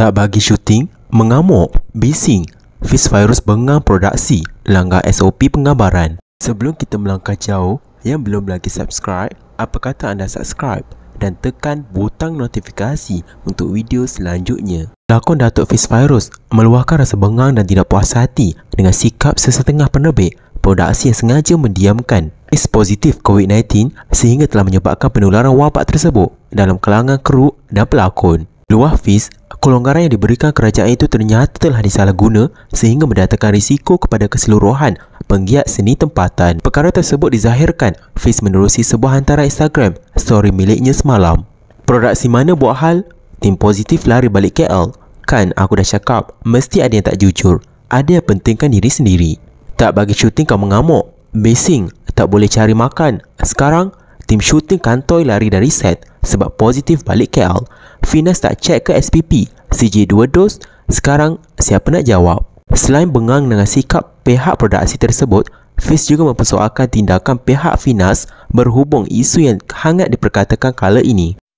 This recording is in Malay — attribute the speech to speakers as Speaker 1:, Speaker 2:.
Speaker 1: tak bagi syuting, mengamuk, bising, Fizz Virus bengang produksi, langgar SOP penggambaran. Sebelum kita melangkah jauh, yang belum lagi subscribe, apa kata anda subscribe dan tekan butang notifikasi untuk video selanjutnya. Lakon Datuk Fizz Virus meluahkan rasa bengang dan tidak puas hati dengan sikap sesetengah penerbit produksi yang sengaja mendiamkan. Fizz positif COVID-19 sehingga telah menyebabkan penularan wabak tersebut dalam kelangan kru dan pelakon. Luah Fiz, kelonggaran yang diberikan kerajaan itu ternyata telah disalahguna sehingga mendatangkan risiko kepada keseluruhan penggiat seni tempatan. Perkara tersebut dizahirkan Fiz menerusi sebuah hantaran Instagram story miliknya semalam. Produksi mana buat hal? Tim positif lari balik KL. Kan aku dah cakap, mesti ada yang tak jujur. Ada yang pentingkan diri sendiri. Tak bagi syuting kau mengamuk. Bising, tak boleh cari makan. Sekarang, tim syuting kantoi lari dari set sebab positif balik KL. Finas tak check ke SPP, CJ 2 dos, sekarang siapa nak jawab? Selain bengang dengan sikap pihak produksi tersebut, Fiz juga mempersoalkan tindakan pihak Finas berhubung isu yang hangat diperkatakan kala ini.